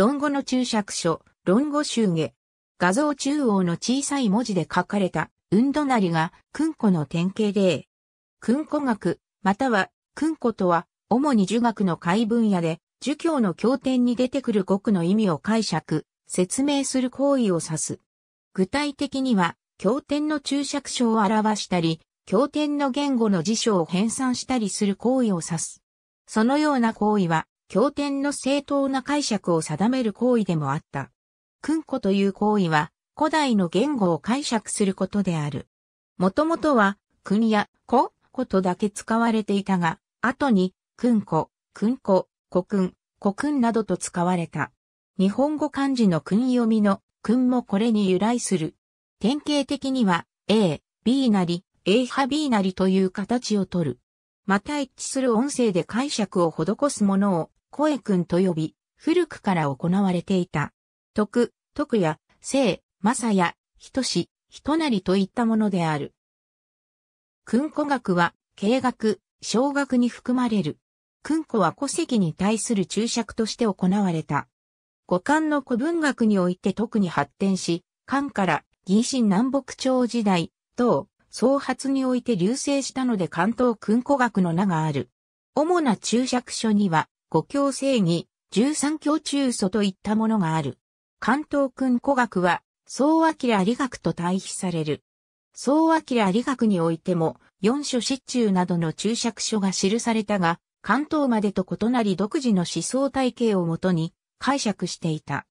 論語の注釈書、論語集下。画像中央の小さい文字で書かれた、運どなりが、訓古の典型例。訓古学、または、訓古とは、主に儒学の解分野で、儒教の経典に出てくる語句の意味を解釈、説明する行為を指す。具体的には、経典の注釈書を表したり、経典の言語の辞書を編纂したりする行為を指す。そのような行為は、経典の正当な解釈を定める行為でもあった。訓こという行為は、古代の言語を解釈することである。もともとは、訓や古、ことだけ使われていたが、後に、訓こ、訓く古訓、古訓などと使われた。日本語漢字の訓読みの訓もこれに由来する。典型的には、A、B なり、A 派 B なりという形をとる。また一致する音声で解釈を施すものを声くんと呼び、古くから行われていた。徳、徳や、聖、正や、人志、人なりといったものである。訓古学は、経学、小学に含まれる。訓古は古籍に対する注釈として行われた。五漢の古文学において特に発展し、漢から銀神南北朝時代、等、創発において流星したので関東訓古学の名がある。主な注釈書には、五教正義、十三教中祖といったものがある。関東君古学は、総明理学と対比される。総明理学においても、四書七中などの注釈書が記されたが、関東までと異なり独自の思想体系をもとに解釈していた。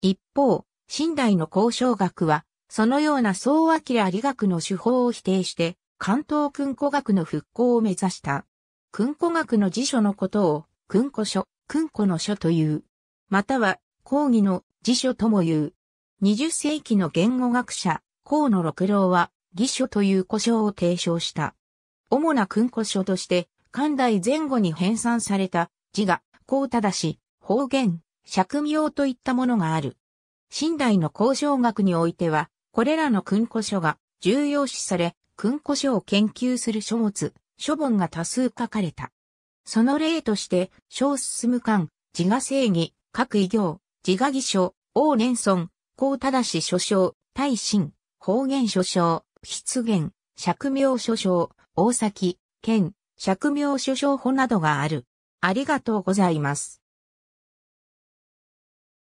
一方、新代の交渉学は、そのような総明理学の手法を否定して、関東君古学の復興を目指した。君古学の辞書のことを、訓古書、訓古の書という。または、講義の辞書とも言う。20世紀の言語学者、河野六郎は、義書という古書を提唱した。主な訓古書として、漢代前後に編纂された、字が、こう正し、方言、釈明といったものがある。新代の交渉学においては、これらの訓古書が重要視され、訓古書を研究する書物、書本が多数書かれた。その例として、小進む間、自我正義、各異業、自我義書、王年尊、高正し所掌、大臣、方言書、掌、筆言、釈明書掌、大崎、県、釈明書掌法などがある。ありがとうございます。